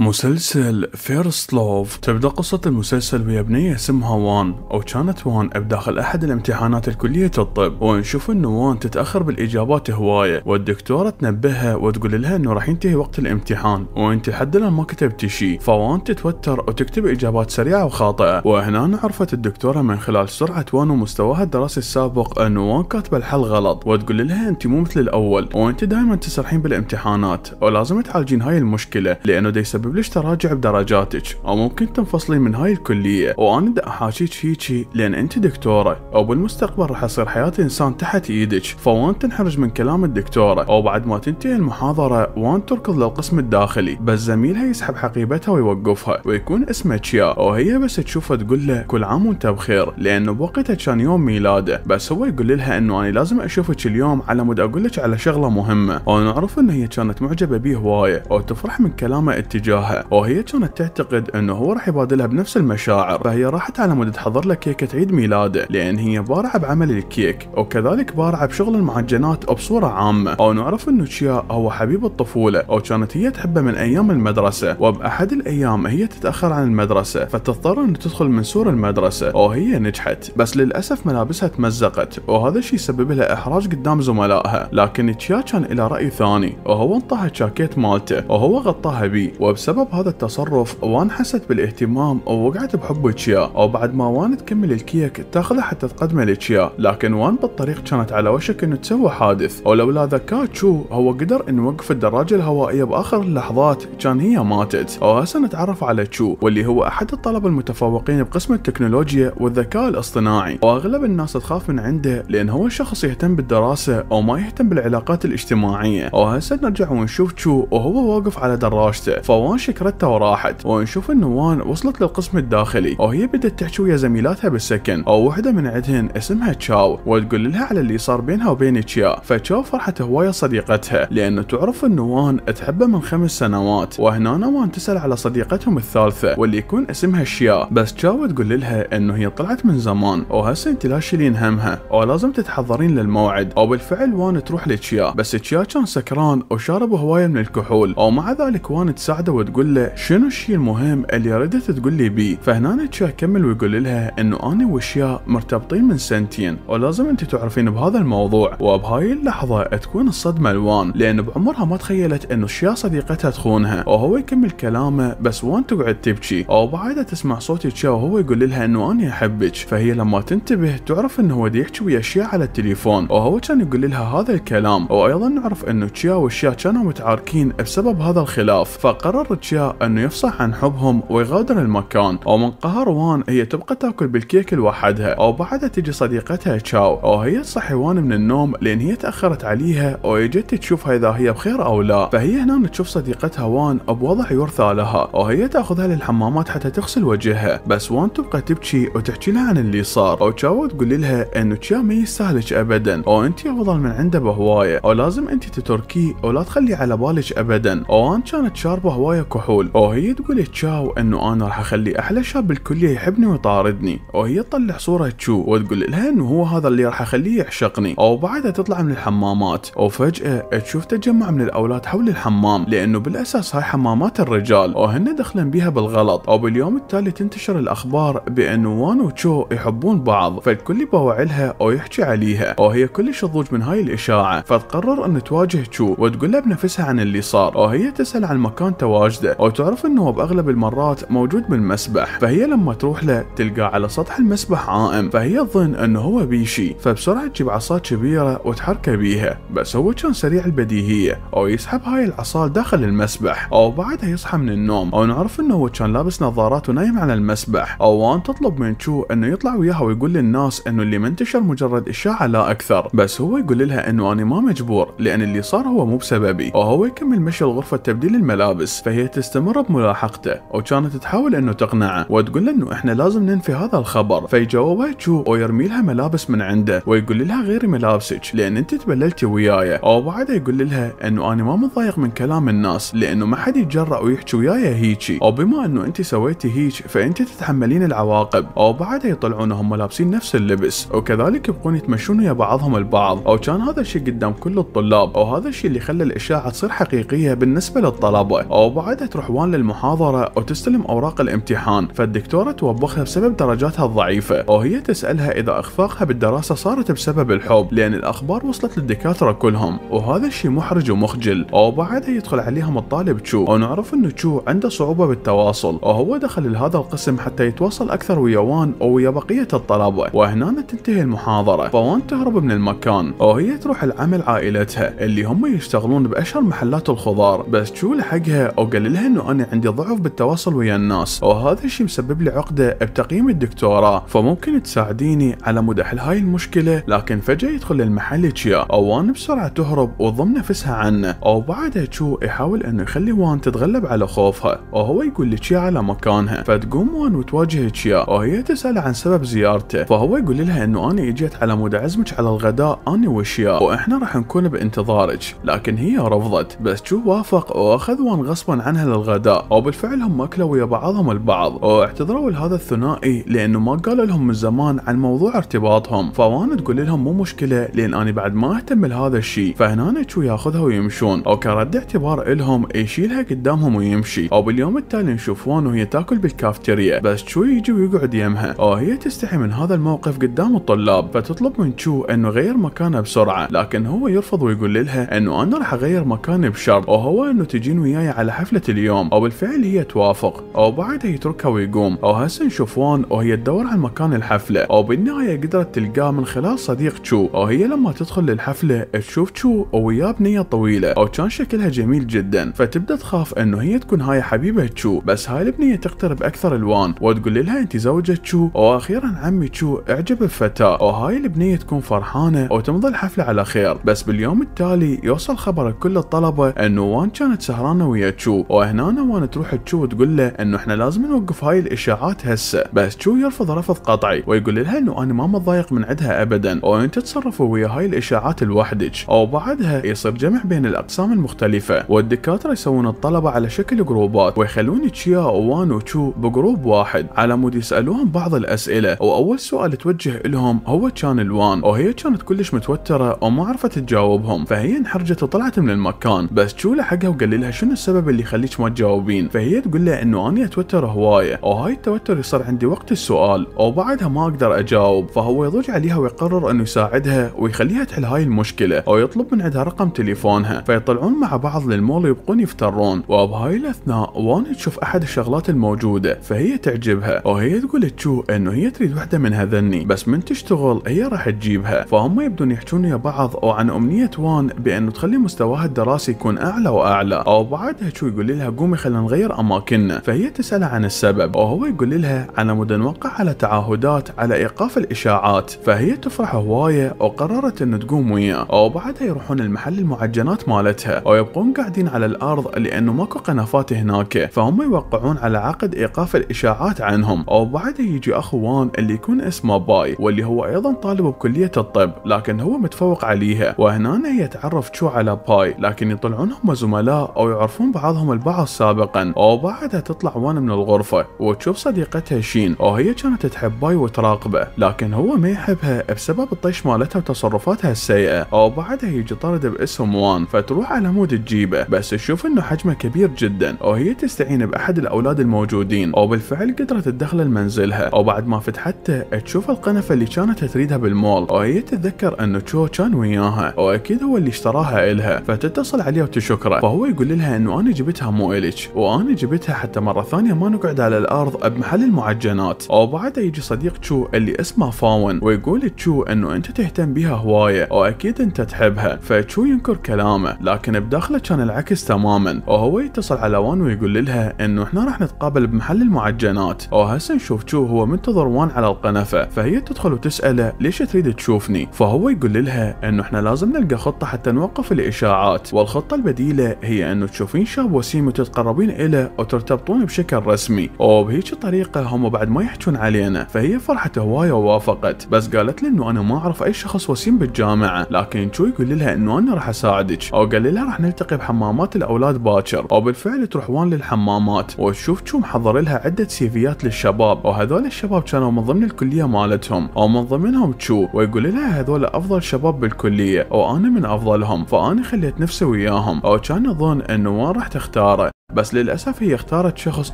مسلسل فيرست لوف تبدأ قصة المسلسل ويا بنية اسمها وان أو كانت وان بداخل أحد الامتحانات الكلية الطب ونشوف أن وان تتأخر بالإجابات هواية والدكتورة تنبهها وتقول لها أنه راح ينتهي وقت الامتحان وأنت لحد الآن ما كتبتي شيء فوان تتوتر وتكتب إجابات سريعة وخاطئة وهنا عرفت الدكتورة من خلال سرعة وان ومستواها الدراسي السابق أن وان كاتبة الحل غلط وتقول لها أنت مو مثل الأول وأنت دائما تسرحين بالامتحانات ولازم تعالجين هاي المشكلة لأنه ده حبيبي ليش تراجع بدرجاتك او ممكن تنفصلين من هاي الكليه وانا دا احاكيك هيجي لان انت دكتوره او بالمستقبل راح تصير حياه انسان تحت ايدك فوان تنحرج من كلام الدكتوره او بعد ما تنتهي المحاضره وان تركض للقسم الداخلي بس زميلها يسحب حقيبتها ويوقفها ويكون اسمه تشيا وهي بس تشوفه تقول له كل عام وانت بخير لانه بوقتها كان يوم ميلاده بس هو يقول لها انه انا لازم اشوفك اليوم على مود اقول لك على شغله مهمه ونعرف ان هي كانت معجبه به هوايه وتفرح من كلامه اتجاه إياها وهي كانت تعتقد أنه هو راح يبادلها بنفس المشاعر فهي راحت على مود تحضر له كيكة عيد ميلاده لأن هي بارعة بعمل الكيك وكذلك بارعة بشغل المعجنات بصورة عامة أو نعرف أنه تشيا هو حبيب الطفولة أو كانت هي تحبه من أيام المدرسة وبأحد الأيام هي تتأخر عن المدرسة فتضطر انه تدخل من سور المدرسة وهي نجحت بس للأسف ملابسها تمزقت وهذا الشيء سبب لها إحراج قدام زملائها لكن تشيا كان إلى رأي ثاني وهو انطاها جاكيت مالته وهو غطاها بيه وسبب هذا التصرف وان حست بالاهتمام ووقعت بحب تشيا وبعد ما وان تكمل الكيك تاخذه حتى تقدمه لتشيا لكن وان بالطريق كانت على وشك انه تسوي حادث ولولا ذكاء تشو هو قدر انه يوقف الدراجه الهوائيه باخر اللحظات كان هي ماتت وهسه نتعرف على تشو واللي هو احد الطلبه المتفوقين بقسم التكنولوجيا والذكاء الاصطناعي واغلب الناس تخاف من عنده لان هو شخص يهتم بالدراسه او ما يهتم بالعلاقات الاجتماعيه وهسه نرجع ونشوف تشو وهو واقف على دراجته فوان نوان شكرتها وراحت ونشوف ان نوان وصلت للقسم الداخلي وهي بدت تحكي ويا زميلاتها بالسكن او وحده من عندهن اسمها تشاو وتقول لها على اللي صار بينها وبين تشيا فتشاو فرحت هوايه صديقتها لان تعرف ان نوان تحبه من خمس سنوات وهنا نوان تسال على صديقتهم الثالثه واللي يكون اسمها شيا بس تشاو تقول لها انه هي طلعت من زمان وهسه انت لا تشيلين همها ولازم تتحضرين للموعد وبالفعل وان تروح لتشيا بس تشيا كان سكران وشارب هوايه من الكحول ومع ذلك وان تساعده وتقول له شنو الشيء المهم اللي ردت تقول لي بيه فهنا تشا كمل ويقول لها انه انا وشيا مرتبطين من سنتين ولازم انت تعرفين بهذا الموضوع وبهاي اللحظه تكون الصدمه الوان لان بعمرها ما تخيلت انه شيا صديقتها تخونها وهو يكمل كلامه بس وان تقعد تبكي او بعدها تسمع صوت تشا وهو يقول لها انه انا احبك فهي لما تنتبه تعرف انه هو يحكي ويا شيا على التليفون وهو كان يقول لها هذا الكلام وايضا نعرف انه تشيا وشيا كانوا متعاركين بسبب هذا الخلاف فقرر يطلب انه يفصح عن حبهم ويغادر المكان او من قهر وان هي تبقى تاكل بالكيك لوحدها او بعدها تجي صديقتها تشاو او هي تصحي وان من النوم لان هي تاخرت عليها او اجت تشوفها اذا هي بخير او لا فهي هنا تشوف صديقتها وان بوضع يرثى لها او هي تاخذها للحمامات حتى تغسل وجهها بس وان تبقى تبكي وتحكي لها عن اللي صار او تشاو تقول لها انه تشاو ما يستاهلك ابدا او انت افضل من عنده بهوايه او لازم انت تتركيه او لا تخلي على بالك ابدا او ان كانت شاربه هوايه شويه كحول وهي تقول تشاو انه انا راح اخلي احلى شاب بالكليه يحبني ويطاردني وهي تطلع صوره تشو وتقول لها انه هو هذا اللي راح اخليه يعشقني وبعدها تطلع من الحمامات وفجاه تشوف تجمع من الاولاد حول الحمام لانه بالاساس هاي حمامات الرجال وهن دخلن بيها بالغلط وباليوم التالي تنتشر الاخبار بانه وان وتشو يحبون بعض فالكل يباوع لها ويحكي عليها وهي كلش تضوج من هاي الاشاعه فتقرر ان تواجه تشو وتقول لها بنفسها عن اللي صار وهي تسال عن مكان تواجد واجده او تعرف انه هو باغلب المرات موجود بالمسبح فهي لما تروح له تلقاه على سطح المسبح عائم فهي تظن انه هو بيشي فبسرعه تجيب عصا كبيره وتحركه بيها بس هو كان سريع البديهيه او يسحب هاي العصا داخل المسبح او بعدها يصحى من النوم او نعرف انه هو كان لابس نظارات ونايم على المسبح او وان تطلب من شو انه يطلع وياها ويقول للناس انه اللي منتشر مجرد اشاعه لا اكثر بس هو يقول لها انه انا ما مجبور لان اللي صار هو مو بسببي وهو يكمل مشي لغرفه تبديل الملابس فهي هي تستمر بملاحقته وكانت تحاول انه تقنعه وتقول له انه احنا لازم ننفي هذا الخبر فيجاوبها تشو ويرمي لها ملابس من عنده ويقول لها غيري ملابسك لان انت تبللتي وياي او بعدها يقول لها انه انا ما متضايق من كلام الناس لانه ما حد يتجرأ ويحكي وياي هيجي او بما انه انت سويتي هيج فانت تتحملين العواقب او بعدها يطلعون هم لابسين نفس اللبس وكذلك يبقون يتمشون ويا بعضهم البعض او كان هذا الشيء قدام كل الطلاب او هذا الشيء اللي خلى الاشاعه تصير حقيقيه بالنسبه للطلبه او بعد وعدها تروحون للمحاضرة وتستلم أوراق الامتحان فالدكتورة توبخها بسبب درجاتها الضعيفة وهي تسألها إذا إخفاقها بالدراسة صارت بسبب الحب لأن الأخبار وصلت للدكاترة كلهم وهذا الشيء محرج ومخجل وبعدها يدخل عليهم الطالب تشو ونعرف أن تشو عنده صعوبة بالتواصل وهو دخل لهذا القسم حتى يتواصل أكثر ويا وان ويا بقية الطلبة وهنا تنتهي المحاضرة فوان تهرب من المكان وهي تروح العمل عائلتها اللي هم يشتغلون بأشهر محلات الخضار بس تشو لحقها وقال لها انه انا عندي ضعف بالتواصل ويا الناس وهذا الشيء مسبب لي عقده بتقييم الدكتوراه فممكن تساعديني على مدى حل هاي المشكله لكن فجاه يدخل المحل تشيا وان بسرعه تهرب وتضم نفسها عنه او بعدها تشو يحاول انه يخلي وان تتغلب على خوفها وهو يقول لتشيا على مكانها فتقوم وان وتواجه تشيا وهي تساله عن سبب زيارته فهو يقول لها انه انا اجيت على مود عزمك على الغداء انا وشيا واحنا راح نكون بانتظارك لكن هي رفضت بس تشو وافق واخذ وان غصبا عنها للغداء وبالفعل هم اكلوا ويا بعضهم البعض واعتذروا لهذا الثنائي لانه ما قال لهم من زمان عن موضوع ارتباطهم فوان تقول لهم مو مشكله لان انا بعد ما اهتم لهذا الشيء فهنا شو ياخذها ويمشون او كرد اعتبار الهم يشيلها قدامهم ويمشي او باليوم التالي نشوف وان وهي تاكل بالكافتيريا بس شو يجي ويقعد يمها او هي تستحي من هذا الموقف قدام الطلاب فتطلب من شو انه غير مكانه بسرعه لكن هو يرفض ويقول لها انه انا راح اغير مكاني بشرط وهو انه تجين وياي على حفل حفلة اليوم أو بالفعل هي توافق أو بعدها يتركها ويقوم أو هسه وان وهي تدور على مكان الحفلة أو بالنهاية قدرت تلقاه من خلال صديق تشو أو هي لما تدخل للحفلة تشوف تشو وياه بنية طويلة أو كان شكلها جميل جدا فتبدأ تخاف أنه هي تكون هاي حبيبة تشو بس هاي البنية تقترب أكثر الوان وتقول لها أنت زوجة تشو وأخيرا عمي تشو اعجب بفتاة وهاي البنية تكون فرحانة وتمضي الحفلة على خير بس باليوم التالي يوصل خبر كل الطلبة أنه وان كانت سهرانة ويا تشو تشو وهنا وانا تروح تشو تقول له انه احنا لازم نوقف هاي الاشاعات هسه بس تشو يرفض رفض قطعي ويقول لها انه انا ما متضايق من عندها ابدا وانت تصرفوا ويا هاي الاشاعات لوحدك او بعدها يصير جمع بين الاقسام المختلفه والدكاتره يسوون الطلبه على شكل جروبات ويخلون تشيا وان وتشو بجروب واحد على مود يسالوهم بعض الاسئله واول سؤال توجه لهم هو كان الوان وهي كانت كلش متوتره وما عرفت تجاوبهم فهي انحرجت وطلعت من المكان بس تشو لحقها وقال لها شنو السبب اللي يخليك ما تجاوبين فهي تقول له انه اني اتوتر هوايه وهاي التوتر يصير عندي وقت السؤال وبعدها ما اقدر اجاوب فهو يضج عليها ويقرر انه يساعدها ويخليها تحل هاي المشكله او يطلب من عندها رقم تليفونها فيطلعون مع بعض للمول ويبقون يفترون وبهاي الاثناء وان تشوف احد الشغلات الموجوده فهي تعجبها وهي تقول تشو انه هي تريد وحده من هذني بس من تشتغل هي راح تجيبها فهم يبدون يحجون يا بعض وعن امنيه وان بانه تخلي مستواها الدراسي يكون اعلى واعلى او بعدها تشو يقول لها قومي خلينا نغير اماكننا فهي تساله عن السبب وهو يقول لها على مود نوقع على تعهدات على ايقاف الاشاعات فهي تفرح هوايه وقررت ان تقوم وياه وبعدها يروحون المحل المعجنات مالتها ويبقون قاعدين على الارض لانه ماكو قنفات هناك فهم يوقعون على عقد ايقاف الاشاعات عنهم وبعدها يجي اخوان اللي يكون اسمه باي واللي هو ايضا طالب بكليه الطب لكن هو متفوق عليها وهنا يتعرف شو على باي لكن يطلعون هم زملاء او يعرفون بعضهم عنهم البعض سابقا وبعدها تطلع وان من الغرفة وتشوف صديقتها شين وهي كانت تحب باي وتراقبه لكن هو ما يحبها بسبب الطيش مالتها وتصرفاتها السيئة وبعدها يجي طرد باسم وان فتروح على مود تجيبه بس تشوف انه حجمه كبير جدا وهي تستعين باحد الاولاد الموجودين وبالفعل قدرت تدخله لمنزلها وبعد ما فتحته تشوف القنفة اللي كانت تريدها بالمول وهي تتذكر انه تشو كان وياها واكيد هو اللي اشتراها الها فتتصل عليه وتشكره فهو يقول لها انه انا جبت جبتها مو إلك وأنا جبتها حتى مرة ثانية ما نقعد على الأرض بمحل المعجنات أو بعدها يجي صديق تشو اللي اسمه فاون ويقول تشو أنه أنت تهتم بها هواية وأكيد أنت تحبها فتشو ينكر كلامه لكن بداخله كان العكس تماما وهو يتصل على وان ويقول لها أنه احنا راح نتقابل بمحل المعجنات وهسه نشوف تشو هو منتظر وان على القنفة فهي تدخل وتسأله ليش تريد تشوفني فهو يقول لها أنه احنا لازم نلقى خطة حتى نوقف الإشاعات والخطة البديلة هي أنه تشوفين شاب رسمي وتتقربين إليه وترتبطون بشكل رسمي وبهيك طريقة هم بعد ما يحجون علينا فهي فرحت هواية ووافقت بس قالت لي انه انا ما اعرف اي شخص وسيم بالجامعة لكن شو يقول لها انه انا راح اساعدك او قال لها راح نلتقي بحمامات الاولاد باكر وبالفعل وان للحمامات وتشوف شو محضر لها عدة سيفيات للشباب وهذول الشباب كانوا من ضمن الكلية مالتهم او من ضمنهم تشو ويقول لها هذول افضل شباب بالكلية وانا من افضلهم فانا خليت نفسي وياهم او كان اظن انه وين راح تختار اختاره بس للأسف هي اختارت شخص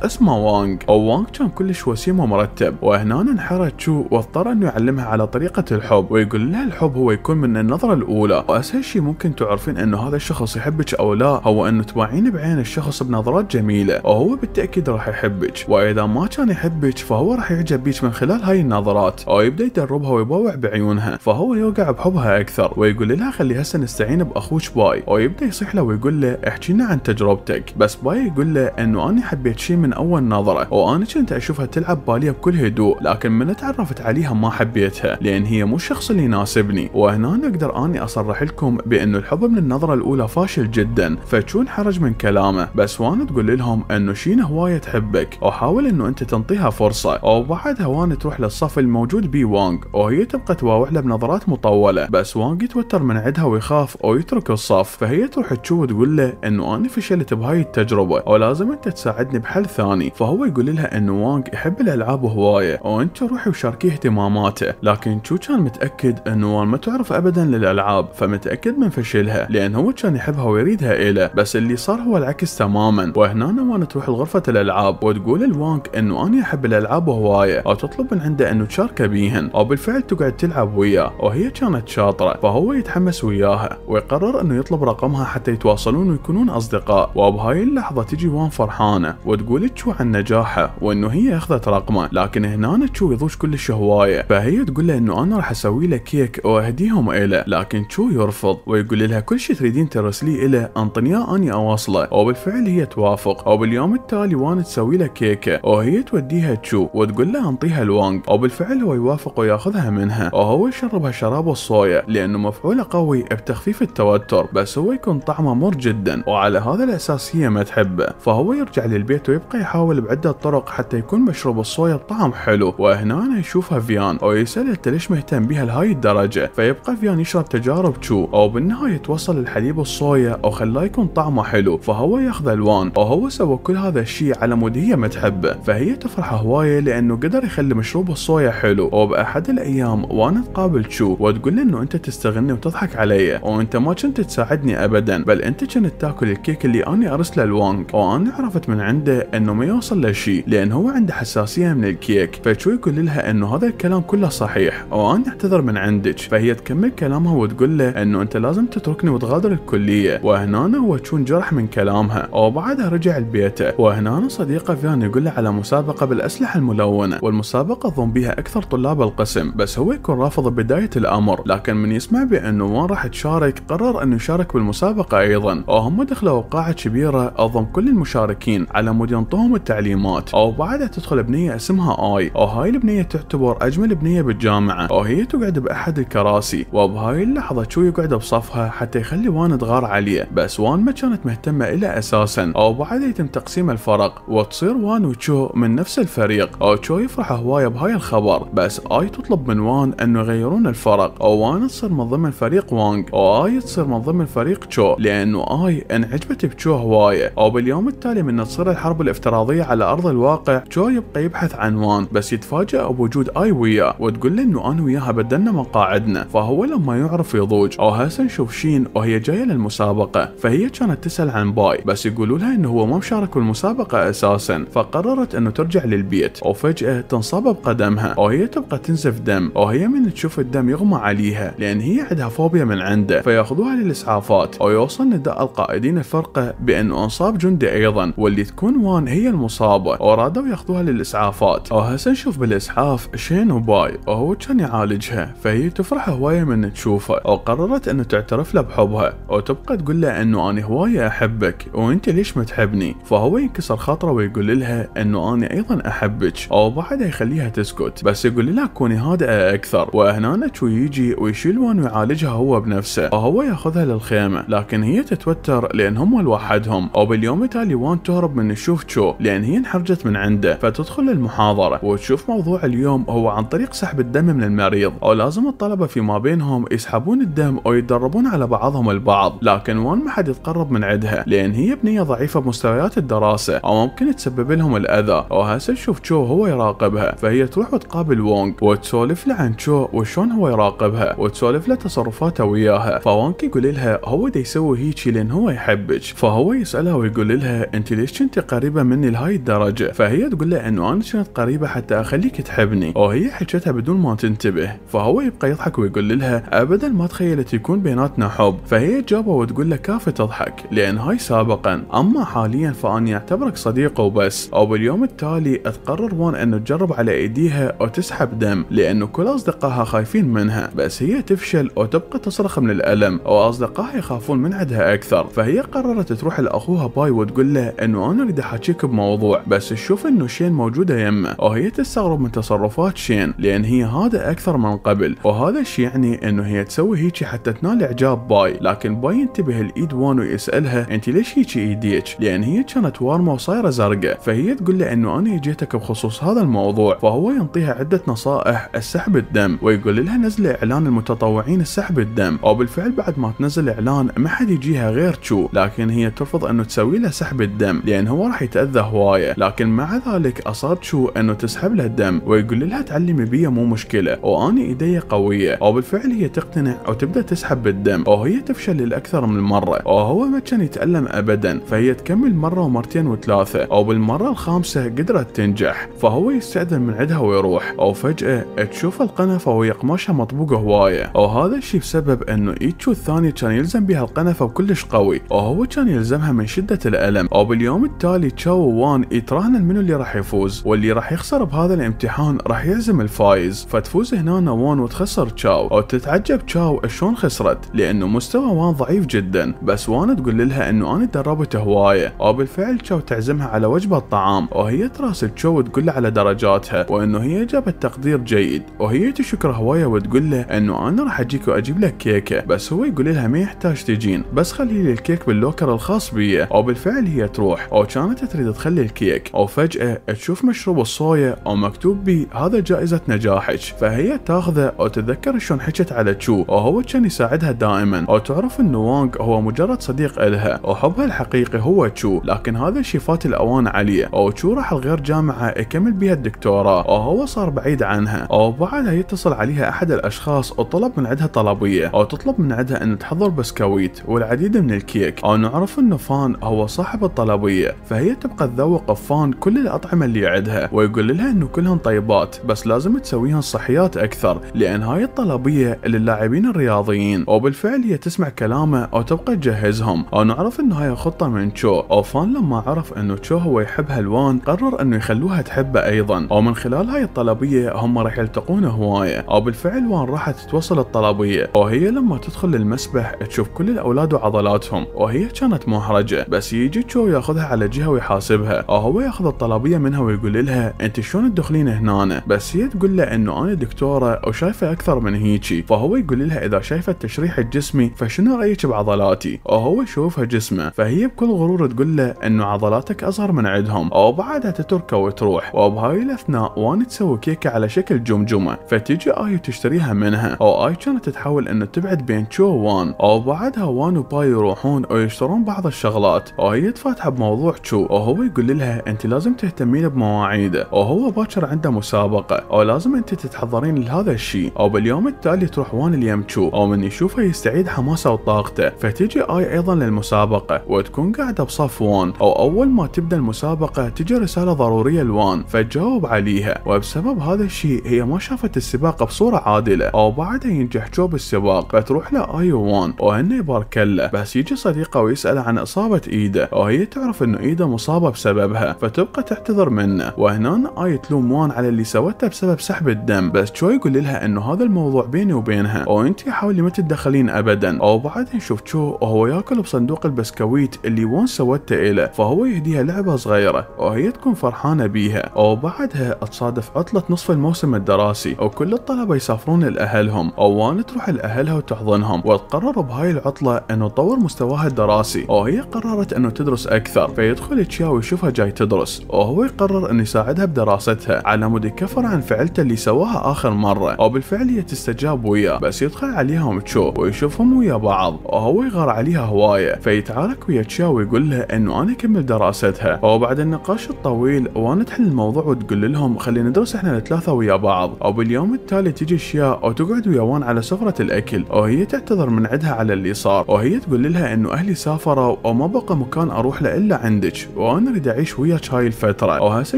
اسمه وانغ أو وانغ كان كلش وسيم ومرتب وهنا انحرت شو واضطر انه يعلمها على طريقة الحب ويقول لها الحب هو يكون من النظرة الأولى وأسهل شيء ممكن تعرفين انه هذا الشخص يحبك أو لا هو انه تباعين بعين الشخص بنظرات جميلة وهو بالتأكيد راح يحبك وإذا ما كان يحبك فهو راح يعجب بيك من خلال هاي النظرات أو يبدأ يدربها ويبوع بعيونها فهو يوقع بحبها أكثر ويقول لها خلي هسه نستعين بأخوك باي ويبدأ يصيح له ويقول له احكي لنا عن تجربتك بس باي يقول له انه انا حبيت شيء من اول نظره وانا كنت اشوفها تلعب باليه بكل هدوء لكن من تعرفت عليها ما حبيتها لان هي مو الشخص اللي يناسبني وهنا اقدر اني اصرح لكم بانه الحب من النظره الاولى فاشل جدا فتشون حرج من كلامه بس وانا تقول لهم انه شينا هوايه تحبك وحاول انه انت تنطيها فرصه وبعدها وانا تروح للصف الموجود بي وانغ وهي تبقى تواوح له بنظرات مطوله بس وانغ يتوتر من عندها ويخاف ويترك الصف فهي تروح تشو وتقول له انه انا فشلت بهاي التجربه او لازم انت تساعدني بحل ثاني فهو يقول لها ان وانغ يحب الالعاب هوايه وانت روحي وشاركي اهتماماته لكن تشو كان متاكد ان وان ما تعرف ابدا للالعاب فمتاكد من فشلها لان هو كان يحبها ويريدها إله بس اللي صار هو العكس تماما وهنا وان تروح لغرفه الالعاب وتقول لوانغ انه انا احب الالعاب هوايه او تطلب من عنده انه تشاركه بيهن او بالفعل تقعد تلعب وياه وهي كانت شاطره فهو يتحمس وياها ويقرر انه يطلب رقمها حتى يتواصلون ويكونون اصدقاء وبهاي اللحظه لحظة تجي وان فرحانة وتقول تشو عن نجاحه وانه هي اخذت رقمه لكن هنا تشو يضوج كلش هواية فهي تقول له انه انا راح اسوي له كيك واهديهم اله لكن تشو يرفض ويقول لها كل شيء تريدين ترسليه اله انطنياه اني اواصله وبالفعل هي توافق وباليوم التالي وان تسوي له كيكة وهي توديها تشو وتقول له انطيها الوانج وبالفعل هو يوافق وياخذها منها وهو يشربها شراب الصويا لانه مفعوله قوي بتخفيف التوتر بس هو يكون طعمه مر جدا وعلى هذا الاساس هي ما تحب يحبه فهو يرجع للبيت ويبقى يحاول بعدة طرق حتى يكون مشروب الصويا بطعم حلو وهنا أنا يشوفها فيان أو يسأل ليش مهتم بها لهاي الدرجة فيبقى فيان يشرب تجارب تشو أو بالنهاية يتوصل الحليب الصويا أو خلاه يكون طعمه حلو فهو ياخذ ألوان وهو سوى كل هذا الشيء على مود هي ما تحبه فهي تفرح هواية لأنه قدر يخلي مشروب الصويا حلو وبأحد الأيام وأنا تقابل تشو وتقول له أنه أنت تستغني وتضحك علي وأنت ما كنت تساعدني أبدا بل أنت كنت تاكل الكيك اللي أنا أرسله ألوان كونغ وأنا عرفت من عنده انه ما يوصل له شيء لان هو عنده حساسيه من الكيك فشوي يقول لها انه هذا الكلام كله صحيح وأنا اعتذر من عندك فهي تكمل كلامها وتقول له انه انت لازم تتركني وتغادر الكليه وهنا هو تشون جرح من كلامها وبعدها رجع لبيته وهنا صديقه فيان يقول له على مسابقه بالاسلحه الملونه والمسابقه ضم بها اكثر طلاب القسم بس هو يكون رافض بدايه الامر لكن من يسمع بانه وان راح تشارك قرر انه يشارك بالمسابقه ايضا وهم دخلوا قاعه كبيره أضم كل المشاركين على مود ينطوهم التعليمات او بعدها تدخل بنيه اسمها اي او هاي البنيه تعتبر اجمل بنيه بالجامعه او هي تقعد باحد الكراسي وبهاي اللحظه شو يقعد بصفها حتى يخلي وان تغار عليه بس وان ما كانت مهتمه الا اساسا او بعدها يتم تقسيم الفرق وتصير وان وتشو من نفس الفريق او تشو يفرح هوايه بهاي الخبر بس اي تطلب من وان انه يغيرون الفرق او وان تصير من ضمن فريق وانغ او اي تصير من ضمن فريق تشو لانه اي انعجبت بتشو هوايه او وباليوم التالي من تصير الحرب الافتراضية على أرض الواقع جو يبقى يبحث عن وان بس يتفاجأ بوجود آي وياه وتقول له إنه أنا وياها بدلنا مقاعدنا فهو لما يعرف يضوج أو هسه نشوف شين وهي جاية للمسابقة فهي كانت تسأل عن باي بس يقولوا لها إنه هو ما مشارك بالمسابقة أساسا فقررت إنه ترجع للبيت وفجأة تنصاب بقدمها وهي تبقى تنزف دم وهي من تشوف الدم يغمى عليها لأن هي عندها فوبيا من عنده فياخذوها للإسعافات ويوصل نداء القائدين الفرقة بأنه أنصاب جو جندي ايضا واللي تكون وان هي المصابه ورادوا ياخذوها للاسعافات او آه، هسه نشوف بالاسعاف شين وباي وهو آه، كان يعالجها فهي تفرح هوايه من تشوفه وقررت آه، انه تعترف له بحبها وتبقى تقول له انه انا هوايه احبك وانت ليش ما تحبني فهو ينكسر خاطره ويقول لها انه انا ايضا احبك او بعدها يخليها تسكت بس يقول لها كوني هادئه اكثر وهنا يجي ويشيل وان ويعالجها هو بنفسه وهو ياخذها للخيمه لكن هي تتوتر لان هم لوحدهم وباليوم يومتها ليوان تهرب من تشو لأن هي انحرجت من عنده فتدخل المحاضرة وتشوف موضوع اليوم هو عن طريق سحب الدم من المريض أو لازم الطلبة فيما بينهم يسحبون الدم أو يتدربون على بعضهم البعض لكن وان ما حد يتقرب من عندها لأن هي بنية ضعيفة بمستويات الدراسة أو ممكن تسبب لهم الأذى وهسه تشوف تشو هو يراقبها فهي تروح وتقابل وونغ وتسولف له عن تشو وشون هو يراقبها وتسولف له تصرفاته وياها فوانك يقول لها هو دا يسوي هيجي لأن هو يحبك فهو يسألها ويقول تقول لها انت ليش كنت قريبه مني لهاي الدرجه فهي تقول له انه انا كنت قريبه حتى اخليك تحبني وهي حكتها بدون ما تنتبه فهو يبقى يضحك ويقول لها ابدا ما تخيلت يكون بيناتنا حب فهي جابه وتقول له كافي تضحك لان هاي سابقا اما حاليا فاني اعتبرك صديقه وبس او باليوم التالي تقرر وان انه تجرب على ايديها او تسحب دم لانه كل اصدقائها خايفين منها بس هي تفشل وتبقى تصرخ من الالم واصدقائها يخافون من عندها اكثر فهي قررت تروح لاخوها باي وتقول له انه انا اريد احاكيك بموضوع بس تشوف انه شين موجوده يمه وهي تستغرب من تصرفات شين لان هي هذا اكثر من قبل وهذا الشيء يعني انه هي تسوي هيجي حتى تنال اعجاب باي لكن باي ينتبه الايد وان ويسالها انت ليش هيجي ايديك لان هي كانت وارمه وصايره زرقاء فهي تقول له انه انا جيتك بخصوص هذا الموضوع فهو ينطيها عده نصائح السحب الدم ويقول لها نزل اعلان المتطوعين السحب الدم بالفعل بعد ما تنزل اعلان ما حد يجيها غير تشو لكن هي ترفض انه تسوي له سحب الدم لان هو راح يتاذى هوايه لكن مع ذلك اصر شو انه تسحب له الدم ويقول لها تعلمي بي مو مشكله واني ايدي قويه وبالفعل هي تقتنع وتبدا تسحب بالدم وهي تفشل للاكثر من مره وهو ما كان يتالم ابدا فهي تكمل مره ومرتين وثلاثه او بالمره الخامسه قدرت تنجح فهو يستاذن من عندها ويروح او فجاه تشوف القنفه وهي قماشها مطبوقه هوايه وهذا الشيء بسبب انه ايتشو الثاني كان يلزم بها القنفه وكلش قوي وهو كان يلزمها من شده الألم وباليوم التالي تشاو وان يتراهن منو اللي راح يفوز واللي راح يخسر بهذا الامتحان راح يلزم الفايز فتفوز هنا وان وتخسر تشاو او تتعجب تشاو شلون خسرت لانه مستوى وان ضعيف جدا بس وان تقول لها انه انا دربت هوايه وبالفعل تشاو تعزمها على وجبه طعام وهي تراسل تشاو وتقول له على درجاتها وانه هي جابت تقدير جيد وهي تشكر هوايه وتقول له انه انا راح اجيك واجيب لك كيكه بس هو يقول لها ما يحتاج تجين بس خلي لي الكيك باللوكر الخاص بي او بالفعل هي تروح أو كانت تريد تخلي الكيك أو فجأة تشوف مشروب الصويا أو مكتوب بي هذا جائزة نجاحك فهي تاخذه أو تتذكر شلون حكت على تشو وهو كان يساعدها دائما أو تعرف إن وانغ هو مجرد صديق إلها وحبها الحقيقي هو تشو لكن هذا الشيء فات الأوان عليه أو تشو راح لغير جامعة يكمل بها الدكتوراه وهو صار بعيد عنها أو بعدها يتصل عليها أحد الأشخاص وطلب من عندها طلبية أو تطلب من عندها أن تحضر بسكويت والعديد من الكيك أو نعرف إنه فان هو صاحب الطلبية فهي تبقى تذوق فان كل الأطعمة اللي عندها ويقول لها إنه كلهم طيبات بس لازم تسويهم صحيات أكثر لأن هاي الطلبية للاعبين الرياضيين وبالفعل هي تسمع كلامه أو تبقى تجهزهم أو نعرف إن هاي خطة من تشو أو فان لما عرف إنه تشو هو يحب هالوان قرر إنه يخلوها تحبه أيضا أو من خلال هاي الطلبية هم راح يلتقون هواية أو بالفعل وان راحت تتوصل الطلبية وهي لما تدخل المسبح تشوف كل الأولاد وعضلاتهم وهي كانت محرجة بس يجي تشو ياخذها على جهه ويحاسبها او آه، هو ياخذ الطلبيه منها ويقول لها انت شلون تدخلين هنا بس هي تقول له انه انا دكتوره وشايفه اكثر من هيجي فهو يقول لها اذا شايفه تشريح الجسمي فشنو رايك بعضلاتي او آه، هو يشوفها جسمه فهي بكل غرور تقول له انه عضلاتك اصغر من عندهم او آه، بعدها تتركه وتروح وبهاي الاثناء وان تسوي كيكه على شكل جمجمه فتجي اي وتشتريها منها او اي كانت تحاول انه تبعد بين تشو وان او بعدها وان وباي يروحون ويشترون بعض الشغلات او وهي تفاتحه بموضوع تشو وهو يقول لها انت لازم تهتمين بمواعيده وهو باكر عنده مسابقه او لازم انت تتحضرين لهذا الشيء او باليوم التالي تروح وان اليم تشو او من يشوفه يستعيد حماسه وطاقته فتجي اي ايضا للمسابقه وتكون قاعده بصف وان او اول ما تبدا المسابقه تجي رساله ضروريه لوان فتجاوب عليها وبسبب هذا الشيء هي ما شافت السباق بصوره عادله او بعدها ينجح جو بالسباق فتروح له اي وان وهن يبارك له بس يجي صديقه ويساله عن اصابه ايده ايده وهي تعرف انه ايده مصابة بسببها فتبقى تعتذر منه وهنا اي تلوم وان على اللي سوته بسبب سحب الدم بس تشوي يقول لها انه هذا الموضوع بيني وبينها وانت حاولي ما تتدخلين ابدا او بعدها نشوف تشو وهو ياكل بصندوق البسكويت اللي وان سوته له فهو يهديها لعبة صغيرة وهي تكون فرحانة بيها بعدها تصادف عطلة نصف الموسم الدراسي وكل الطلبة يسافرون لأهلهم وان تروح لأهلها وتحضنهم وتقرر بهاي العطلة انه تطور مستواها الدراسي وهي قررت انه انه تدرس اكثر فيدخل تشاو يشوفها جاي تدرس وهو يقرر انه يساعدها بدراستها على مود يكفر عن فعلته اللي سواها اخر مره وبالفعل هي تستجاب وياه بس يدخل عليها تشو ويشوفهم ويا بعض وهو يغار عليها هوايه فيتعارك ويا تشاو ويقول لها انه انا اكمل دراستها وبعد النقاش الطويل وانا تحل الموضوع وتقول لهم خلينا ندرس احنا الثلاثه ويا بعض وباليوم التالي تجي شيا وتقعد ويا وان على سفره الاكل وهي تعتذر من عدها على اللي صار وهي تقول لها انه اهلي سافروا وما بقى مكان اروح له الا عندك وانا اريد اعيش وياك هاي الفتره وهسه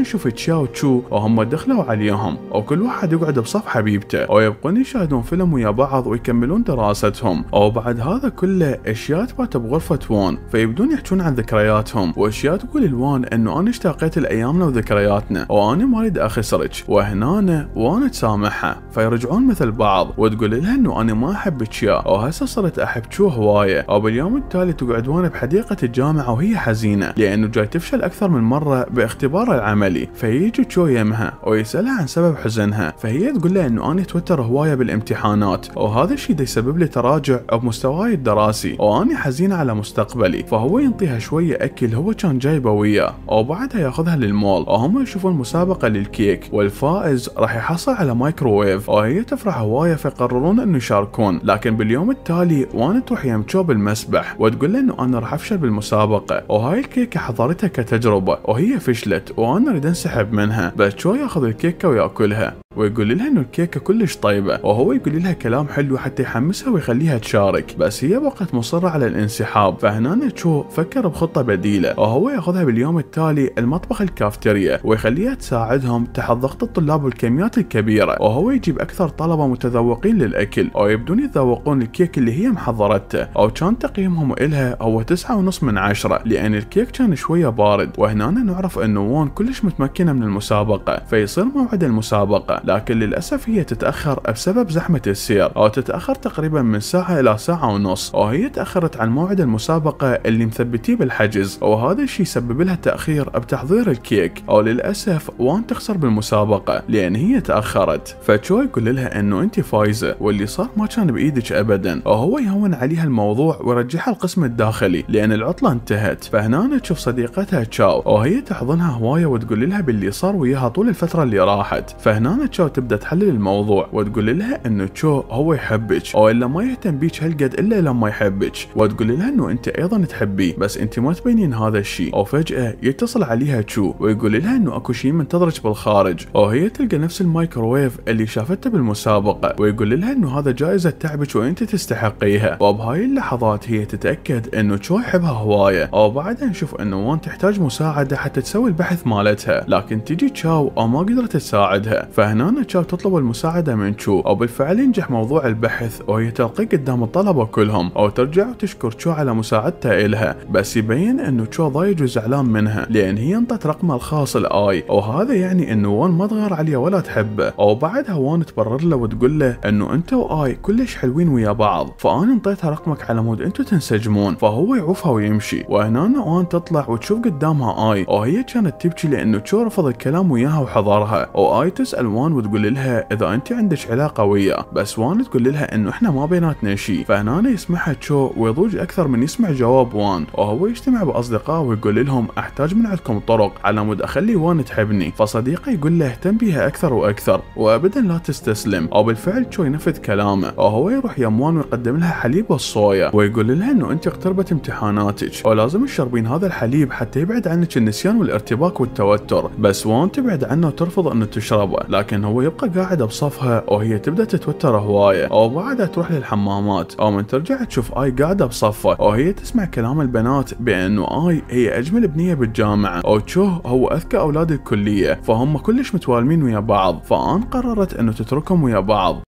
نشوف تشا وتشو وهم دخلوا عليهم وكل واحد يقعد بصف حبيبته ويبقون يشاهدون فيلم ويا بعض ويكملون دراستهم وبعد هذا كله اشياء تبات بغرفه وان فيبدون يحكون عن ذكرياتهم واشياء تقول الوان انه انا اشتاقيت لايامنا وذكرياتنا وانا ما اريد اخسرك وهنا وانا تسامحها فيرجعون مثل بعض وتقول لها انه انا ما احب تشا وهسه صرت احب تشو هوايه وباليوم التالي تقعد وانا بحديقه الجامعه الجامعة وهي حزينة لأنه جاي تفشل أكثر من مرة باختبارها العملي فيجي تشو يمها ويسألها عن سبب حزنها فهي تقول له أنه أنا أتوتر هواية بالامتحانات وهذا الشيء دا يسبب لي تراجع بمستواي الدراسي وأني حزينة على مستقبلي فهو ينطيها شوية أكل هو كان جايبه وياه وبعدها ياخذها للمول وهم يشوفون مسابقة للكيك والفائز راح يحصل على مايكروويف وهي تفرح هواية فيقررون أنه يشاركون لكن باليوم التالي وانا تروح يم تشو بالمسبح وتقول له أنه أنا راح أفشل بالمسابقة المسابقة وهاي الكيكة حضرتها كتجربة وهي فشلت وأنا أريد أنسحب منها بس شوي ياخذ الكيكة ويأكلها ويقول لها انه الكيكه كلش طيبه وهو يقول لها كلام حلو حتى يحمسها ويخليها تشارك بس هي بقت مصره على الانسحاب فهنا تشو فكر بخطه بديله وهو ياخذها باليوم التالي المطبخ الكافتيريا ويخليها تساعدهم تحت ضغط الطلاب والكميات الكبيره وهو يجيب اكثر طلبه متذوقين للاكل او يبدون يتذوقون الكيك اللي هي محضرته او كان تقييمهم إلها هو تسعة ونص من عشرة لان الكيك كان شويه بارد وهنا نعرف انه وون كلش متمكنه من المسابقه فيصير موعد المسابقه لكن للأسف هي تتأخر بسبب زحمة السير أو تتأخر تقريبا من ساعة إلى ساعة ونص وهي تأخرت عن موعد المسابقة اللي مثبتيه بالحجز وهذا الشيء سبب لها تأخير بتحضير الكيك أو للأسف وان تخسر بالمسابقة لأن هي تأخرت فتشوي يقول لها أنه أنت فايزة واللي صار ما كان بإيدك أبدا وهو يهون عليها الموضوع ويرجعها القسم الداخلي لأن العطلة انتهت فهنا تشوف صديقتها تشاو وهي تحضنها هواية وتقول لها باللي صار وياها طول الفترة اللي راحت فهنا تشو تبدا تحلل الموضوع وتقول لها انه تشو هو يحبك او الا ما يهتم بيك هالقد الا لما يحبك وتقول لها انه انت ايضا تحبيه بس انت ما تبينين هذا الشيء او فجاه يتصل عليها تشو ويقول لها انه اكو شيء منتظرك بالخارج او هي تلقى نفس الميكروويف اللي شافته بالمسابقه ويقول لها انه هذا جائزه تعبك وانت تستحقيها وبهاي اللحظات هي تتاكد انه تشو يحبها هوايه او بعدها نشوف انه وان تحتاج مساعده حتى تسوي البحث مالتها لكن تجي تشاو او ما قدرت تساعدها فهنا رنانا تشاو تطلب المساعدة من شو أو بالفعل ينجح موضوع البحث وهي تلقي قدام الطلبة كلهم أو ترجع وتشكر شو على مساعدتها إلها بس يبين أنه شو ضايج وزعلان منها لأن هي انطت رقمها الخاص الآي وهذا يعني أنه وان ما تغار عليه ولا تحبه أو بعدها وان تبرر له وتقول له أنه أنت وآي كلش حلوين ويا بعض فأنا انطيتها رقمك على مود أنتو تنسجمون فهو يعوفها ويمشي وهنا وان تطلع وتشوف قدامها آي وهي كانت تبكي لأنه شو رفض الكلام وياها وحضرها وآي تسأل وان وان وتقول لها اذا انت عندك علاقه وياه بس وان تقول لها انه احنا ما بيناتنا شيء فهنا يسمعها تشو ويضوج اكثر من يسمع جواب وان وهو يجتمع باصدقائه ويقول لهم احتاج من عندكم طرق على مود اخلي وان تحبني فصديقه يقول له اهتم بها اكثر واكثر وابدا لا تستسلم او بالفعل تشو ينفذ كلامه وهو يروح يم وان ويقدم لها حليب والصويا ويقول لها انه انت اقتربت امتحاناتك ولازم تشربين هذا الحليب حتى يبعد عنك النسيان والارتباك والتوتر بس وان تبعد عنه وترفض انه تشربه لكن لكن هو يبقى قاعد بصفها وهي تبدأ تتوتر هواية أو بعدها تروح للحمامات أو من ترجع تشوف آي قاعدة بصفها وهي تسمع كلام البنات بأنه آي هي أجمل بنية بالجامعة أو تشو هو أذكى أولاد الكلية فهم كلش متوالمين ويا بعض فآن قررت أنه تتركهم ويا بعض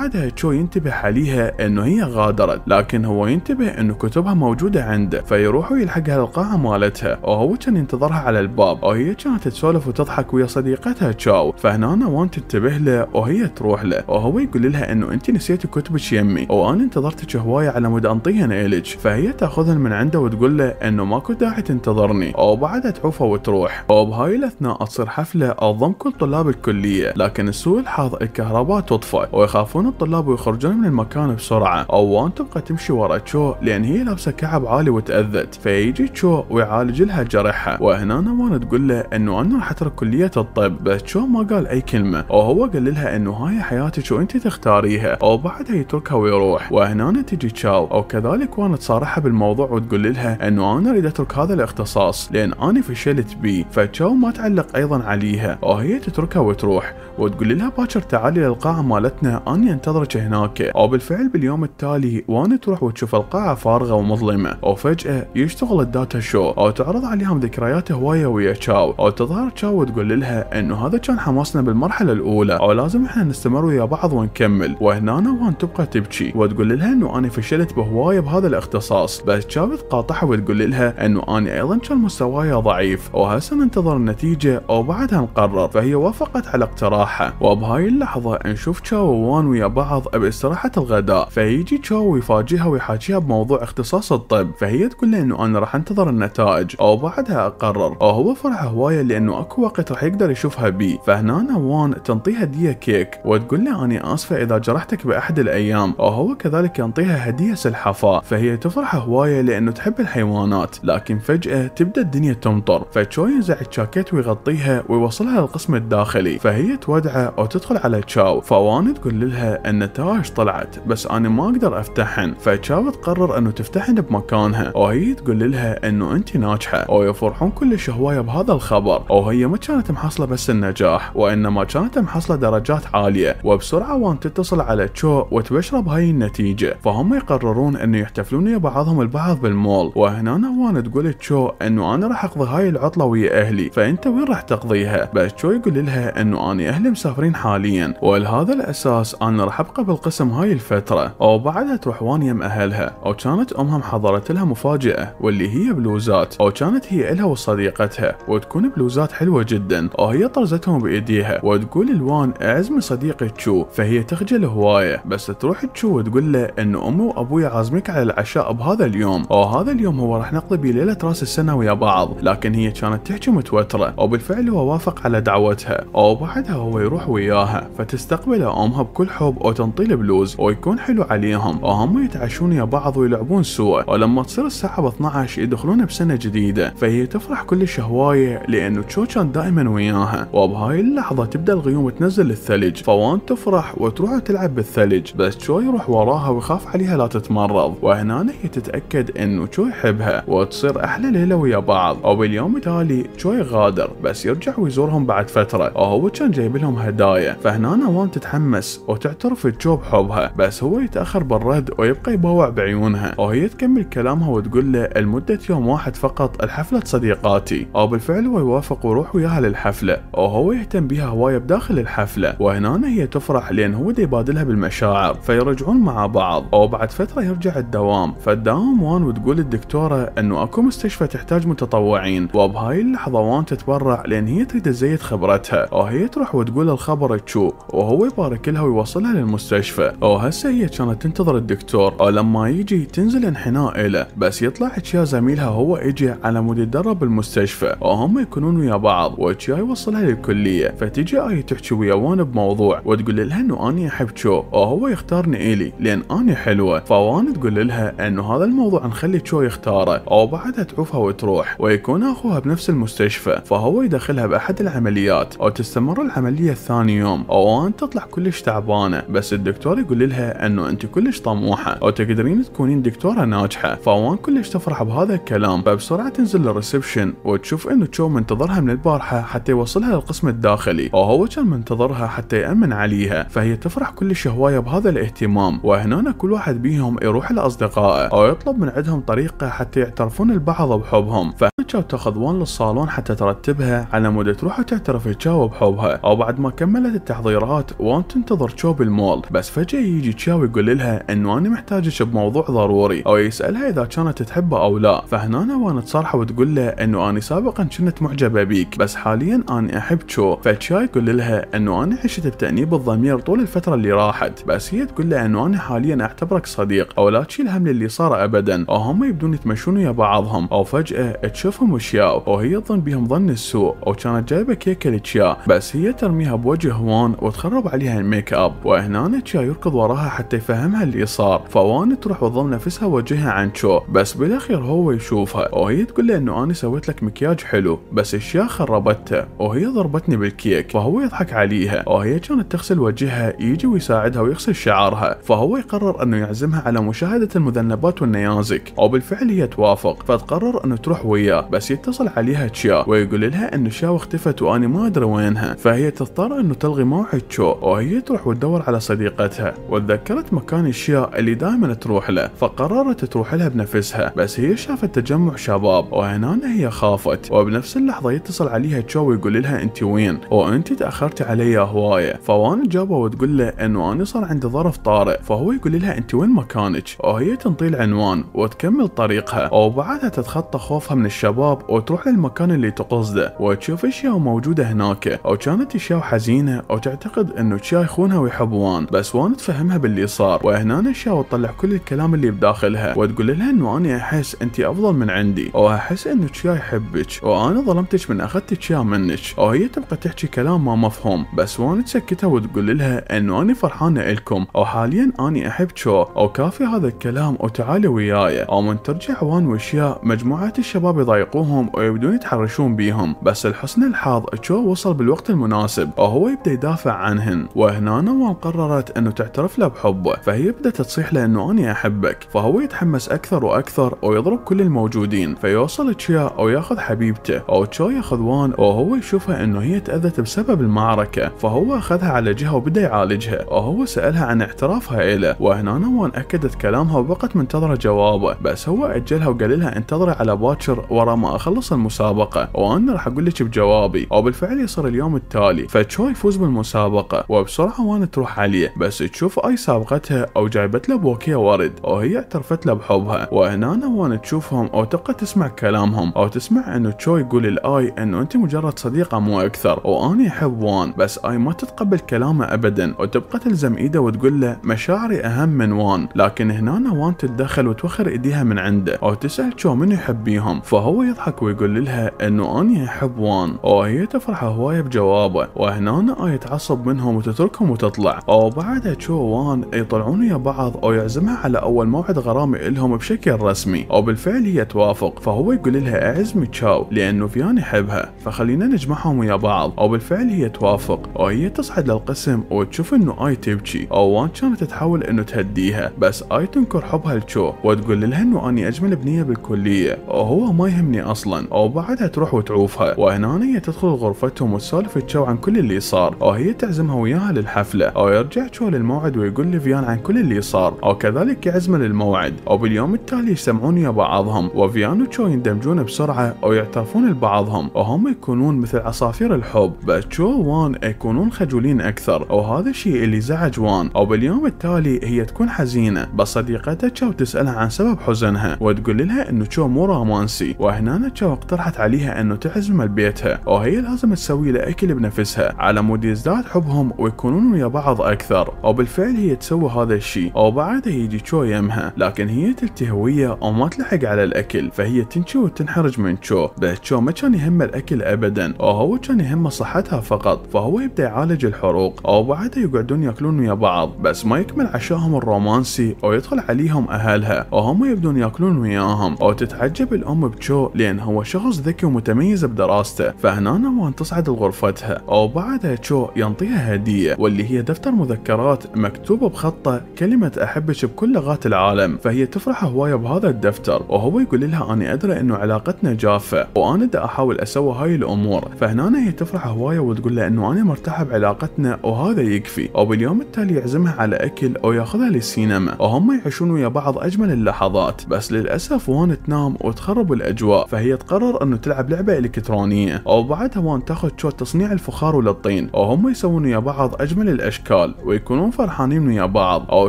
بعدها تشو ينتبه عليها انه هي غادرت لكن هو ينتبه انه كتبها موجودة عنده فيروح ويلحقها للقاعة مالتها وهو كان ينتظرها على الباب وهي كانت تسولف وتضحك ويا صديقتها تشاو فهنا وان تنتبه له وهي تروح له وهو يقول لها انه انت نسيتي كتبك يمي وانا انتظرتك هواية على مود انطيهن الج فهي تاخذهن من عنده وتقول له انه ماكو داعي تنتظرني وبعدها تعوفه وتروح وبهاي الاثناء تصير حفلة اضم كل طلاب الكلية لكن السوء الحظ الكهرباء تطفى ويخافون الطلاب ويخرجون من المكان بسرعة أو وان تبقى تمشي ورا تشو لأن هي لابسة كعب عالي وتأذت فيجي تشو ويعالج لها جرحها وهنا وان تقول له أنه أنا راح أترك كلية الطب بس تشو ما قال أي كلمة وهو قال لها أنه هاي حياتك وأنت تختاريها أو بعدها يتركها ويروح وهنا تجي تشاو أو كذلك وان تصارحها بالموضوع وتقول لها أنه أنا أريد أترك هذا الاختصاص لأن أنا فشلت بيه فتشو ما تعلق أيضا عليها وهي تتركها وتروح وتقول لها باكر تعالي للقاعة مالتنا اني انتظرك هناك او بالفعل باليوم التالي وانا تروح وتشوف القاعة فارغة ومظلمة او فجأة يشتغل الداتا شو او تعرض عليهم ذكريات هواية ويا تشاو او تظهر تشاو وتقول لها انه هذا كان حماسنا بالمرحلة الاولى او لازم احنا نستمر ويا بعض ونكمل وهنا وان تبقى تبكي وتقول لها انه انا فشلت بهواية بهذا الاختصاص بس تشاو تقاطعها وتقول لها انه انا ايضا كان مستواي ضعيف وهسه ننتظر النتيجة او بعدها نقرر فهي وافقت على اقتراح السباحة وبهاي اللحظة نشوف تشاو ووان ويا بعض باستراحة الغداء فيجي تشاو ويفاجئها ويحاجيها بموضوع اختصاص الطب فهي تقول له انه انا راح انتظر النتائج او بعدها اقرر وهو فرح هواية لانه اكو وقت راح يقدر يشوفها بي فهنا وان تنطيها هدية كيك وتقول له اني اسفة اذا جرحتك باحد الايام وهو كذلك ينطيها هدية سلحفاة فهي تفرح هواية لانه تحب الحيوانات لكن فجأة تبدا الدنيا تمطر فتشو ينزع الجاكيت ويغطيها ويوصلها للقسم الداخلي فهي تواجه تودعه او تدخل على تشاو فوان تقول لها ان تاش طلعت بس انا ما اقدر افتحن فتشاو تقرر انه تفتحن بمكانها وهي تقول لها انه انت ناجحه ويفرحون يفرحون كلش هوايه بهذا الخبر وهي ما كانت محصله بس النجاح وانما كانت محصله درجات عاليه وبسرعه وان تتصل على تشو وتبشره بهاي النتيجه فهم يقررون انه يحتفلون ويا بعضهم البعض بالمول وهنا وان تقول تشو انه انا راح اقضي هاي العطله ويا اهلي فانت وين راح تقضيها بس تشو يقول لها انه انا اهلي اللي مسافرين حاليا ولهذا الاساس انا راح ابقى بالقسم هاي الفتره او بعدها تروح وان يم اهلها او كانت امها محضرت لها مفاجاه واللي هي بلوزات او كانت هي الها وصديقتها وتكون بلوزات حلوه جدا وهي طرزتهم بايديها وتقول الوان اعزمي صديقي تشو فهي تخجل هوايه بس تروح تشو وتقول له ان امي وابوي عازمك على العشاء بهذا اليوم او هذا اليوم هو راح نقضي بيه ليله راس السنه ويا بعض لكن هي كانت تحكي متوتره وبالفعل هو وافق على دعوتها او بعدها هو وهو يروح وياها فتستقبله امها بكل حب وتنطي البلوز ويكون حلو عليهم وهم يتعشون يا بعض ويلعبون سوا ولما تصير الساعة ب 12 يدخلون بسنة جديدة فهي تفرح كلش هواية لانه تشو كان دائما وياها وبهاي اللحظة تبدا الغيوم تنزل الثلج فوان تفرح وتروح تلعب بالثلج بس تشو يروح وراها ويخاف عليها لا تتمرض وهنا هي تتأكد انه تشو يحبها وتصير احلى ليلة ويا بعض وباليوم التالي تشو يغادر بس يرجع ويزورهم بعد فترة وهو كان جايب لهم هدايا فهنا وان تتحمس وتعترف تجو بحبها بس هو يتأخر بالرد ويبقى يبوع بعيونها وهي تكمل كلامها وتقول له لمدة يوم واحد فقط الحفلة صديقاتي أو بالفعل هو يوافق ويروح وياها للحفلة وهو يهتم بها هواية بداخل الحفلة وهنا هي تفرح لأن هو يبادلها بالمشاعر فيرجعون مع بعض أو بعد فترة يرجع الدوام فتداوم وان وتقول الدكتوره أنه أكو مستشفى تحتاج متطوعين وبهاي اللحظة وان تتبرع لأن هي تريد تزيد خبرتها وهي تروح وتقول تقول الخبر تشو وهو يبارك لها ويوصلها للمستشفى او هسه هي كانت تنتظر الدكتور او لما يجي تنزل انحناء له بس يطلع تشيا زميلها هو اجي على مود يتدرب المستشفى وهم يكونون ويا بعض وتشيا يوصلها للكليه فتجي اي تحكي ويا وان بموضوع وتقول لها انه اني احب تشو وهو يختارني الي لان اني حلوه فوان تقول لها انه هذا الموضوع نخلي تشو يختاره او بعدها تعوفها وتروح ويكون اخوها بنفس المستشفى فهو يدخلها باحد العمليات او تستمر العمليه العملية الثاني يوم انت تطلع كلش تعبانة بس الدكتور يقول لها أنه أنت كلش طموحة أو تقدرين تكونين دكتورة ناجحة فوان كلش تفرح بهذا الكلام فبسرعة تنزل للريسبشن وتشوف أنه تشو منتظرها من البارحة حتى يوصلها للقسم الداخلي وهو كان منتظرها حتى يأمن عليها فهي تفرح كلش هواية بهذا الاهتمام وهنا كل واحد بيهم يروح لأصدقائه أو يطلب من عندهم طريقة حتى يعترفون البعض بحبهم فتشو تاخذ وان للصالون حتى ترتبها على مود تروح وتعترف تشو بحبها أو بعد بعد ما كملت التحضيرات وان تنتظر تشو بالمول بس فجأة يجي تشاو يقول لها انه انا محتاجك بموضوع ضروري او يسألها اذا كانت تحبه او لا فهنا وان تصارحه وتقول له انه انا سابقا كنت معجبة بيك بس حاليا انا احب تشو فتشاو يقول لها انه انا عشت بتأنيب الضمير طول الفترة اللي راحت بس هي تقول له انه انا حاليا اعتبرك صديق او لا تشيل هم اللي صار ابدا او هم يبدون يتمشون ويا بعضهم او فجأة تشوفهم وشياو وهي تظن بهم ظن السوء او كانت جايبة كيكة لتشيا بس هي ترمي يرميها بوجه وان وتخرب عليها الميك اب وهنا تشا يركض وراها حتى يفهمها اللي صار فوان تروح وتضم نفسها وجهها عن تشو بس بالاخير هو يشوفها وهي تقول له انه انا سويت لك مكياج حلو بس الشا خربته وهي ضربتني بالكيك فهو يضحك عليها وهي كانت تغسل وجهها يجي ويساعدها ويغسل شعرها فهو يقرر انه يعزمها على مشاهدة المذنبات والنيازك وبالفعل هي توافق فتقرر انه تروح وياه بس يتصل عليها تشا ويقول لها انه شاو اختفت واني ما ادري وينها فهي مضطرة أنه تلغي موعد شو وهي تروح وتدور على صديقتها وتذكرت مكان الشياء اللي دائما تروح له فقررت تروح لها بنفسها بس هي شافت تجمع شباب وهنا هي خافت وبنفس اللحظة يتصل عليها تشو ويقول لها أنت وين وأنت تأخرتي علي هواية فوان جابه وتقول له أنه أنا صار عندي ظرف طارئ فهو يقول لها أنت وين مكانك وهي تنطي العنوان وتكمل طريقها وبعدها تتخطى خوفها من الشباب وتروح للمكان اللي تقصده وتشوف أشياء موجودة هناك وكانت أشياء وحزينه او تعتقد انه تشاي يخونها ويحبوان بس وان تفهمها باللي صار وهنا شاو تطلع كل الكلام اللي بداخلها وتقول لها انه انا احس انت افضل من عندي او احس انه تشاي يحبك وانا ظلمتك من اخذت تشاي منك او هي تبقى تحكي كلام ما مفهوم بس وان تسكتها وتقول لها انه انا فرحانه الكم او حاليا اني احب تشو او كافي هذا الكلام او تعالي وياي او من ترجع وان وشيا مجموعات الشباب يضايقوهم ويبدون يتحرشون بيهم بس الحسن الحظ تشو وصل بالوقت المناسب مناسب وهو يبدا يدافع عنهن وهنا نوال قررت انه تعترف له بحبه فهي بدات تصيح له انه اني احبك فهو يتحمس اكثر واكثر ويضرب كل الموجودين فيوصل تشيا او ياخذ حبيبته او تشو ياخذ وان وهو يشوفها انه هي تاذت بسبب المعركه فهو اخذها على جهه وبدا يعالجها وهو سالها عن اعترافها اله وهنا نوان اكدت كلامها وبقت منتظره جوابه بس هو اجلها وقال لها انتظري على باكر ورا ما اخلص المسابقه وانا راح اقول لك بجوابي وبالفعل يصير اليوم التالي فتشوي يفوز بالمسابقة وبسرعة وانا تروح عليه بس تشوف اي سابقتها او جايبت له بوكيه ورد وهي اعترفت له بحبها وهنا وانا تشوفهم او تبقى تسمع كلامهم او تسمع انه تشوي يقول الاي انه انت مجرد صديقة مو اكثر واني احب وان بس اي ما تتقبل كلامه ابدا وتبقى تلزم ايده وتقول له مشاعري اهم من وان لكن هنا وان تتدخل وتوخر ايديها من عنده او تسأل تشو من يحبيهم فهو يضحك ويقول لها انه اني احب وان وهي تفرح هواية بجوابه وهنا يتعصب منهم وتتركهم وتطلع او تشو وان يطلعون ويا بعض او يعزمها على اول موعد غرامي لهم بشكل رسمي وبالفعل هي توافق فهو يقول لها اعزمي تشاو لانه فيان يحبها فخلينا نجمعهم ويا بعض وبالفعل هي توافق وهي تصعد للقسم وتشوف انه اي تبكي او وان كانت تحاول انه تهديها بس اي تنكر حبها لتشو وتقول لها انه اني اجمل بنيه بالكليه وهو ما يهمني اصلا او بعدها تروح وتعوفها وهنا هي تدخل غرفتهم وتسالف تشاو عن كل كل اللي صار أو هي تعزمها وياها للحفلة أو يرجع تشو للموعد ويقول لفيان عن كل اللي صار أو كذلك يعزمه للموعد أو باليوم التالي يجتمعون يا بعضهم وفيان وتشو يندمجون بسرعة أو يعترفون لبعضهم وهم يكونون مثل عصافير الحب بس تشو وان يكونون خجولين أكثر أو هذا الشيء اللي زعج وان أو باليوم التالي هي تكون حزينة بس صديقتها تشو تسألها عن سبب حزنها وتقول لها إنه تشو مو رومانسي وهنا تشو اقترحت عليها إنه تعزم لبيتها وهي لازم تسوي له أكل بنفسها حياتها على مود يزداد حبهم ويكونون ويا بعض اكثر او بالفعل هي تسوي هذا الشيء او بعدها يجي تشو يمها لكن هي تلتهوية او ما تلحق على الاكل فهي تنشي وتنحرج من تشو بس تشو ما كان يهمه الاكل ابدا او هو كان يهمه صحتها فقط فهو يبدا يعالج الحروق او بعدها يقعدون ياكلون ويا بعض بس ما يكمل عشاهم الرومانسي او يدخل عليهم اهلها او هم يبدون ياكلون وياهم او تتعجب الام بتشو لان هو شخص ذكي ومتميز بدراسته فهنا وان تصعد لغرفتها او وبعدها تشو ينطيها هدية واللي هي دفتر مذكرات مكتوبة بخطة كلمة أحبش بكل لغات العالم فهي تفرح هواية بهذا الدفتر وهو يقول لها أنا أدرى أنه علاقتنا جافة وأنا دا أحاول أسوي هاي الأمور فهنا هي تفرح هواية وتقول له أنه أنا مرتاحة بعلاقتنا وهذا يكفي وباليوم التالي يعزمها على أكل أو ياخذها للسينما وهم يعيشون ويا بعض أجمل اللحظات بس للأسف وان تنام وتخرب الأجواء فهي تقرر أنه تلعب لعبة إلكترونية وبعدها وان تاخذ تشو تصنيع الفخار حول الطين وهم يسوون ويا بعض أجمل الأشكال ويكونون فرحانين ويا بعض أو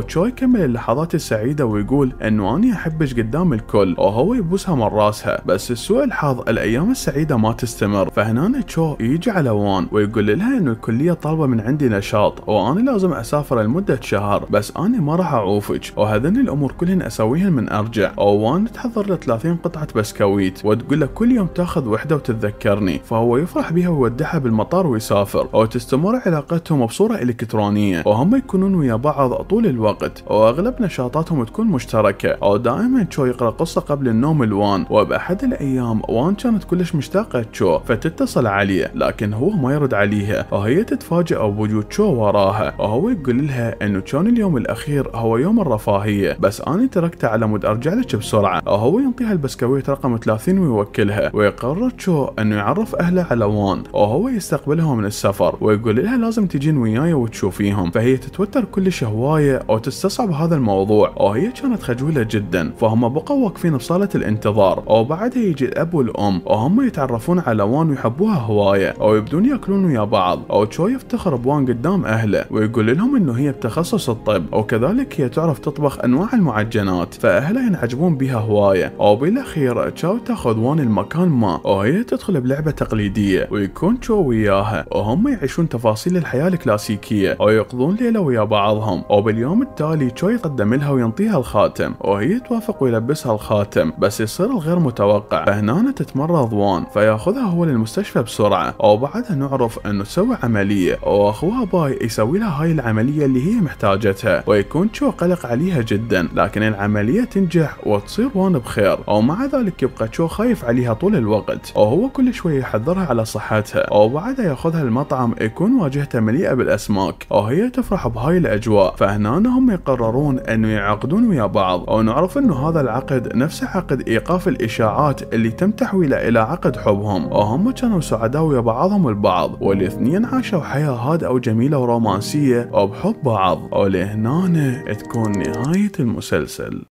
تشوي يكمل اللحظات السعيدة ويقول أنه أني أحبك قدام الكل وهو يبوسها من راسها بس السوء الحظ الأيام السعيدة ما تستمر فهنا تشو يجي على وان ويقول لها أنه الكلية طالبة من عندي نشاط وأنا لازم أسافر لمدة شهر بس أنا ما راح أعوفك وهذن الأمور كلهن أسويهن من أرجع وان تحضر له 30 قطعة بسكويت وتقول له كل يوم تاخذ وحدة وتتذكرني فهو يفرح بها ويودعها بالمطار ويسافر الظوافر أو تستمر علاقتهم بصورة إلكترونية وهم يكونون ويا بعض طول الوقت وأغلب نشاطاتهم تكون مشتركة أو دائما تشو يقرأ قصة قبل النوم لوان وبأحد الأيام وان كانت كلش مشتاقة تشو فتتصل عليه لكن هو ما يرد عليها وهي تتفاجأ بوجود تشو وراها وهو يقول لها أنه كان اليوم الأخير هو يوم الرفاهية بس أنا تركته على مود أرجع لك بسرعة وهو ينطيها البسكويت رقم 30 ويوكلها ويقرر تشو أنه يعرف أهله على وان وهو يستقبلهم من السفر ويقول لها إيه، لازم تجين وياي وتشوفيهم فهي تتوتر كلش هوايه او تستصعب هذا الموضوع وهي كانت خجوله جدا فهم بقوا واقفين بصاله الانتظار بعدها يجي الاب والام وهم يتعرفون على وان ويحبوها هوايه او يبدون ياكلون ويا بعض او تشوي يفتخر بوان قدام اهله ويقول لهم انه هي بتخصص الطب كذلك هي تعرف تطبخ انواع المعجنات فاهلها ينعجبون بها هوايه او بالاخير تشاو تاخذ وان المكان ما وهي تدخل بلعبه تقليديه ويكون تشو وياها وهم يعيشون تفاصيل الحياة الكلاسيكية ويقضون ليلة ويا بعضهم أو باليوم التالي تشو يقدم لها وينطيها الخاتم وهي توافق ويلبسها الخاتم بس يصير الغير متوقع فهنا تتمرض وان فياخذها هو للمستشفى بسرعة أو بعدها نعرف أنه سوى عملية وأخوها باي يسوي لها هاي العملية اللي هي محتاجتها ويكون تشو قلق عليها جدا لكن العملية تنجح وتصير وان بخير أو مع ذلك يبقى تشو خايف عليها طول الوقت وهو كل شوي يحذرها على صحتها أو بعدها ياخذها المطعم يكون واجهته مليئة بالأسماك وهي تفرح بهاي الأجواء فهنا هم يقررون أنه يعقدون ويا بعض ونعرف أنه هذا العقد نفس عقد إيقاف الإشاعات اللي تم تحويله إلى عقد حبهم وهم كانوا سعداء ويا بعضهم البعض والاثنين عاشوا حياة هادئة وجميلة ورومانسية وبحب بعض ولهنا تكون نهاية المسلسل